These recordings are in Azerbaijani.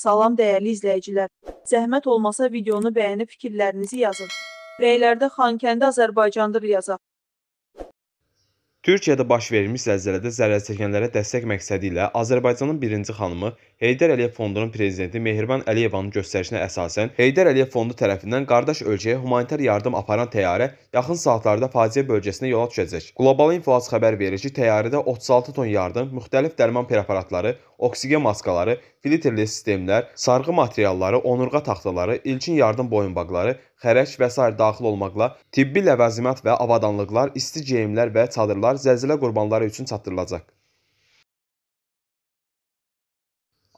Salam dəyərli izləyicilər. Zəhmət olmasa videonu bəyənib fikirlərinizi yazın. Rəylərdə Xankəndi Azərbaycandır yazaq. Türkiyədə baş verilmiş zəlzələdə zərər çəkənlərə dəstək məqsədi ilə Azərbaycanın birinci xanımı Heydər Əliyev fondunun prezidenti Mehriban Əliyevanın göstərişinə əsasən Heydər Əliyev fondu tərəfindən qardaş ölkəyə humanitar yardım aparan təyyarə yaxın saatlarda faciə bölgəsinə yola düşəcək. Qlobal İnfluans xəbər verir ki, təyyarədə 36 ton yardım, müxtəlif dərman preparatları, oksigen maskaları, filtrli sistemlər, sarğı materialları, onurğa taxtaları, ilkin yardım boyunbaqları, xərək və sair daxil olmaqla tibbi ləvazimat və avadanlıqlar, isti geyimlər və çadırlar zəlzələ qurbanları üçün çatdırılacaq.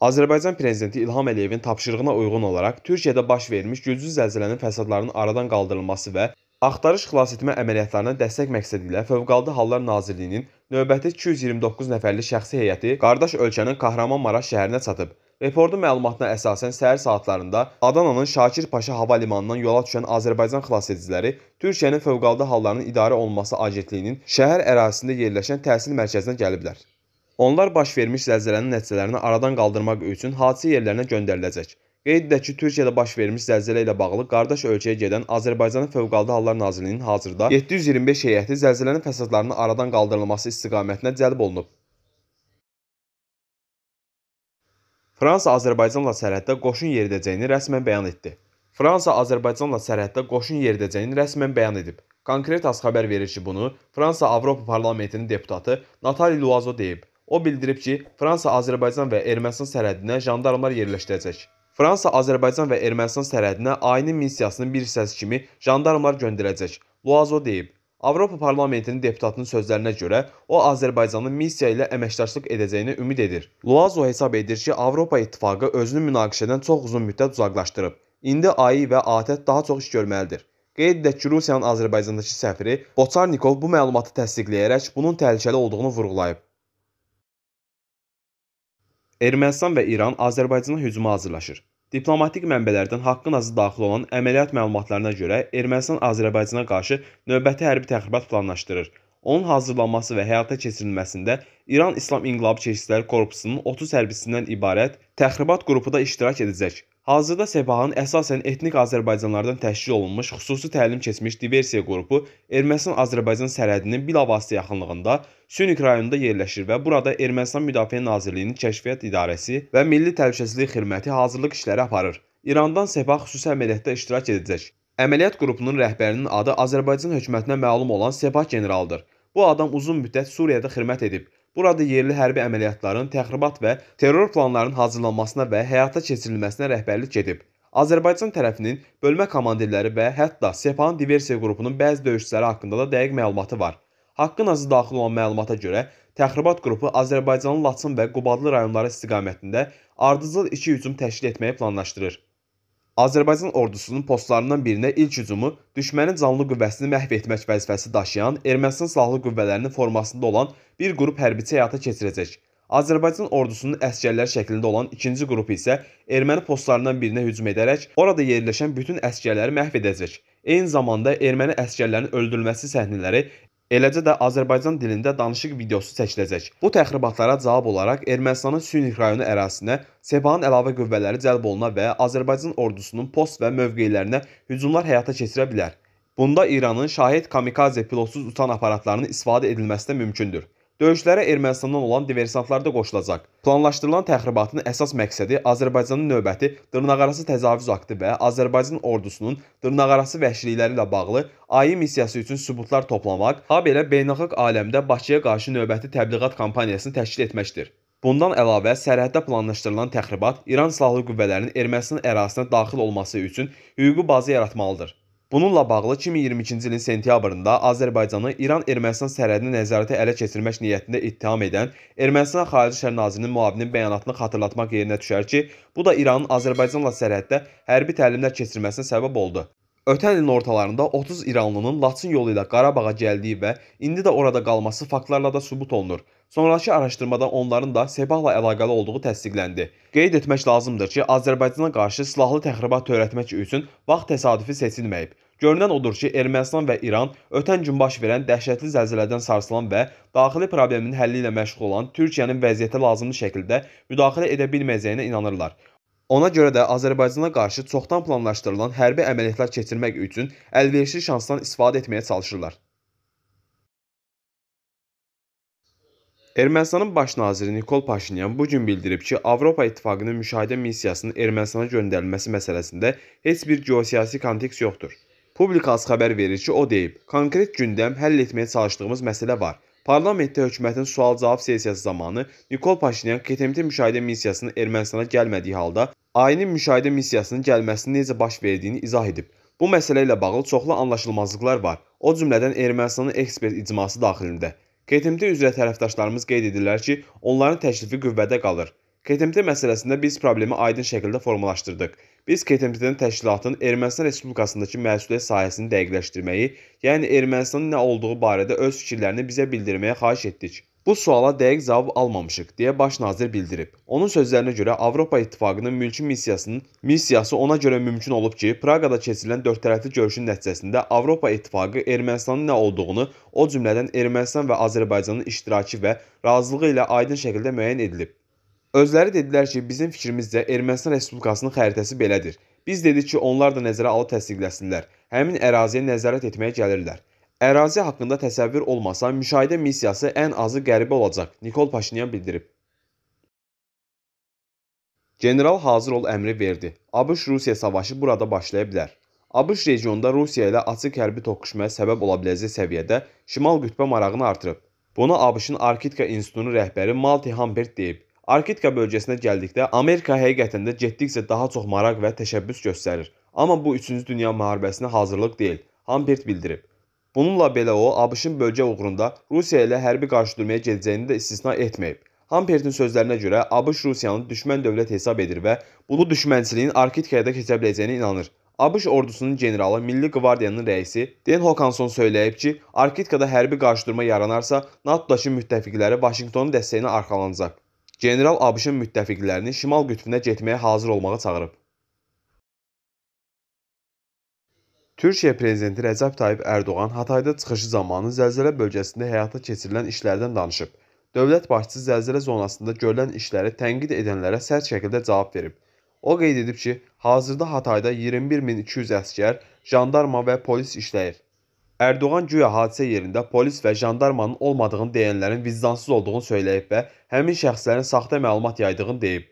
Azərbaycan prezidenti İlham Əliyevin tapşırığına uyğun olaraq Türkiyədə baş vermiş güclü zəlzələnin fəsadlarının aradan qaldırılması və Axtarış xilasetmə əməliyyatlarına dəstək məqsədi ilə Fövqəladə Hallar Nazirliyinin növbəti 229 nəfərli şəxsi heyəti qardaş ölkənin Kahramanmaraş şəhərinə çatıb. Reportun məlumatına əsasən səhər saatlarında Adananın Şakir Paşa hava limanından yola düşən Azərbaycan xilasediciləri Türkiyənin Fövqəladə Halların İdarə Olunması Agentliyinin şəhər ərazisində yerləşən təhsil mərkəzinə gəliblər. Onlar baş vermiş zəlzələnin nəticələrini aradan qaldırmaq üçün hadisə yerlərinə göndəriləcək. Qeyd edək ki, Türkiyədə baş vermiş zəlzələ ilə bağlı qardaş ölkəyə gedən Azərbaycanın Fövqəladə Hallar Nazirliyinin hazırda 725 heyəti zəlzələnin fəsadlarının aradan qaldırılması istiqamətinə cəlb olunub. Fransa Azərbaycanla sərhəddə qoşun yeridəcəyini rəsmən bəyan etdi. Fransa Azərbaycanla sərhəddə qoşun yeridəcəyini rəsmən bəyan edib. Konkretas xəbər verir ki, bunu Fransa Avropa Parlamentinin deputatı Natali Luazo deyib. O bildirib ki, Fransa Azərbaycan və Ermənistan sərhədinə jandarmlar yerləşdirəcək. Fransa Azərbaycan və Ermənistan sərhədinə ayinin missiyasının bir hissəsi kimi jandarmalar göndərəcək. Luazo deyib. Avropa Parlamentinin deputatının sözlərinə görə, o Azərbaycanın missiya ilə əməkdaşlıq edəcəyini ümid edir. Luazo hesab edir ki, Avropa İttifaqı özünü münaqişədən çox uzun müddət uzaqlaşdırıb. İndi Aİ və ATƏT daha çox iş görməlidir. Qeyd edək ki, Rusiyanın Azərbaycandakı səfiri Boçarnikov bu məlumatı təsdiqləyərək bunun təhlükəli olduğunu vurğulayıb. Ermənistan və İran Azərbaycana hücuma hazırlaşır. Diplomatik mənbələrdən haqqın azı daxil olan əməliyyat məlumatlarına görə Ermənistan Azərbaycana qarşı növbəti hərbi təxribat planlaşdırır onun hazırlanması və həyata keçirilməsində İran İslam İnqilabı Keşişləri Korpusunun 30 hərbçisindən ibarət təxribat qrupu da iştirak edəcək. Hazırda Sepahın əsasən etnik Azərbaycanlardan təşkil olunmuş xüsusi təlim keçmiş diversiya qrupu Ermənistan-Azərbaycan sərhədinin bilavasitə yaxınlığında Sünik rayonunda yerləşir və burada Ermənistan Müdafiə Nazirliyinin Kəşfiyyat İdarəsi və Milli Təhlükəsizlik Xidməti hazırlıq işləri aparır. İrandan Sepah xüsusi əməliyyatda iştirak edəcək. Əməliyyat qrupunun rəhbərinin adı Azərbaycan hökumətinə məlum olan Sepah generaldır. Bu adam uzun müddət Suriyada xidmət edib. Burada yerli hərbi əməliyyatların təxribat və terror planlarının hazırlanmasına və həyata keçirilməsinə rəhbərlik edib. Azərbaycan tərəfinin bölmə komandirləri və hətta Sepahın diversiya qrupunun bəzi döyüşçüləri haqqında da dəqiq məlumatı var. Haqqın azı daxil olan məlumata görə təxribat qrupu Azərbaycanın Laçın və Qubadlı rayonları istiqamətində ardıcıl iki hücum təşkil etməyi planlaşdırır. Azərbaycan ordusunun postlarından birinə ilk hücumu düşmənin canlı qüvvəsini məhv etmək vəzifəsi daşıyan Ermənistan silahlı qüvvələrinin formasında olan bir qrup hərbiçi həyata keçirəcək. Azərbaycan ordusunun əsgərlər şəklində olan ikinci qrup isə erməni postlarından birinə hücum edərək orada yerləşən bütün əsgərləri məhv edəcək. Eyni zamanda erməni əsgərlərinin öldürülməsi səhnələri Eləcə də Azərbaycan dilində danışıq videosu çəkiləcək. Bu təxribatlara cavab olaraq Ermənistanın Sünik rayonu ərazisinə Sebahan əlavə qüvvələri cəlb oluna və Azərbaycan ordusunun post və mövqeylərinə hücumlar həyata keçirə bilər. Bunda İranın şahid kamikaze pilotsuz uçan aparatlarının istifadə edilməsi də mümkündür. Döyüşlərə Ermənistandan olan diversantlar da qoşulacaq. Planlaşdırılan təxribatın əsas məqsədi Azərbaycanın növbəti dırnaqarası təcavüz aktı və Azərbaycan ordusunun dırnaqarası vəhşilikləri ilə bağlı ayı missiyası üçün sübutlar toplamaq, habelə beynəlxalq aləmdə Bakıya qarşı növbəti təbliğat kampaniyasını təşkil etməkdir. Bundan əlavə sərhəddə planlaşdırılan təxribat İran silahlı qüvvələrinin Ermənistan ərazisinə daxil olması üçün hüquqi baza yaratmalıdır. Bununla bağlı 2022-ci ilin sentyabrında Azərbaycanı İran-Ermənistan sərhədini nəzarəti ələ keçirmək niyyətində ittiham edən Ermənistan Xarici İşlər Nazirinin müavininin bəyanatını xatırlatmaq yerinə düşər ki, bu da İranın Azərbaycanla sərhəddə hərbi təlimlər keçirməsinə səbəb oldu. Ötən ilin ortalarında 30 İranlının Laçın yolu ilə Qarabağa gəldiyi və indi də orada qalması faktlarla da sübut olunur. Sonrakı araşdırmada onların da Sepahla əlaqəli olduğu təsdiqləndi. Qeyd etmək lazımdır ki, Azərbaycana qarşı silahlı təxribat törətmək üçün vaxt təsadüfi seçilməyib. Görünən odur ki, Ermənistan və İran ötən gün baş verən dəhşətli zəlzələdən sarsılan və daxili problemin həlli ilə məşğul olan Türkiyənin vəziyyətə lazımlı şəkildə müdaxilə edə bilməyəcəyinə inanırlar. Ona görə də Azərbaycana qarşı çoxdan planlaşdırılan hərbi əməliyyatlar keçirmək üçün əlverişli şansdan istifadə etməyə çalışırlar. Ermənistanın baş naziri Nikol Paşinyan bu gün bildirib ki, Avropa İttifaqının müşahidə missiyasının Ermənistana göndərilməsi məsələsində heç bir geosiyasi konteks yoxdur. Publikas xəbər verir ki, o deyib: "Konkret gündəm həll etməyə çalışdığımız məsələ var. Parlamentdə hökumətin sual-cavab sessiyası zamanı Nikol Paşinyan KMT müşahidə missiyasının Ermənistana gəlmədiyi halda Ayinin müşahidə missiyasının gəlməsinin necə baş verdiyini izah edib. Bu məsələ ilə bağlı çoxlu anlaşılmazlıqlar var. O cümlədən Ermənistanın ekspert icması daxilində. KTMT üzrə tərəfdaşlarımız qeyd edirlər ki, onların təklifi qüvvədə qalır. KTMT məsələsində biz problemi aydın şəkildə formalaşdırdıq. Biz KTMT-nin təşkilatın Ermənistan Respublikasındakı məsuliyyət sahəsini dəqiqləşdirməyi, yəni Ermənistanın nə olduğu barədə öz fikirlərini bizə bildirməyə xahiş etdik. Bu suala dəqiq cavab almamışıq, deyə baş nazir bildirib. Onun sözlərinə görə Avropa İttifaqının mülki missiyasının missiyası ona görə mümkün olub ki, Praqada keçirilən dördtərəfli görüşün nəticəsində Avropa İttifaqı Ermənistanın nə olduğunu, o cümlədən Ermənistan və Azərbaycanın iştirakı və razılığı ilə aydın şəkildə müəyyən edilib. Özləri dedilər ki, bizim fikrimizcə Ermənistan Respublikasının xəritəsi belədir. Biz dedik ki, onlar da nəzərə alıb təsdiqləsinlər. Həmin əraziyə nəzarət etməyə gəlirlər. Ərazi haqqında təsəvvür olmasa, müşahidə missiyası ən azı qəribə olacaq, Nikol Paşinyan bildirib. General hazır ol əmri verdi. ABŞ-Rusiya savaşı burada başlaya bilər. ABŞ regionda Rusiya ilə açıq hərbi toqquşmaya səbəb ola biləcək səviyyədə şimal qütbə marağını artırıb. Bunu ABŞ-ın Arkitika İnstitutunun rəhbəri Malti Hambert deyib. Arkitika bölgəsinə gəldikdə Amerika həqiqətən də getdikcə daha çox maraq və təşəbbüs göstərir. Amma bu 3-cü dünya müharibəsinə hazırlıq deyil, Hambert bildirib. Bununla belə o, ABŞ-ın bölgə uğrunda Rusiya ilə hərbi qarşıdurmaya gedəcəyini də istisna etməyib. Hampertin sözlərinə görə ABŞ Rusiyanı düşmən dövlət hesab edir və bunu düşmənçiliyin Arktikiyada keçə biləcəyinə inanır. ABŞ ordusunun generalı Milli Qvardiyanın rəisi Den Hokanson söyləyib ki, Arktikada hərbi qarşıdurma yaranarsa, NATO-dakı müttəfiqləri Vaşinqtonun dəstəyinə arxalanacaq. General ABŞ-ın müttəfiqlərini şimal qütbünə getməyə hazır olmağa çağırıb. Türkiyə prezidenti Rəcəb Tayyib Ərdoğan Hatayda çıxışı zamanı zəlzələ bölgəsində həyata keçirilən işlərdən danışıb. Dövlət başçısı zəlzələ zonasında görülən işləri tənqid edənlərə sərt şəkildə cavab verib. O qeyd edib ki, hazırda Hatayda 21200 əskər, jandarma və polis işləyir. Ərdoğan güya hadisə yerində polis və jandarmanın olmadığını deyənlərin vicdansız olduğunu söyləyib və həmin şəxslərin saxta məlumat yaydığını deyib.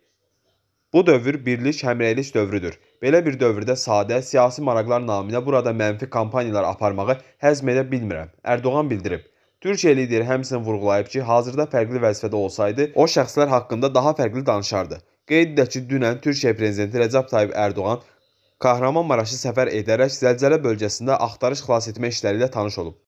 Bu dövr birlik, həmrəylik dövrüdür. Belə bir dövrdə sadə siyasi maraqlar naminə burada mənfi kampaniyalar aparmağı həzm edə bilmirəm. Ərdoğan bildirib. Türkiyə lideri həmçinin vurğulayıb ki, hazırda fərqli vəzifədə olsaydı, o şəxslər haqqında daha fərqli danışardı. Qeyd edək ki, dünən Türkiyə prezidenti Rəcəb Tayyib Ərdoğan Kahramanmaraşı səfər edərək zəlzələ bölgəsində axtarış xilas etmə işləri ilə tanış olub.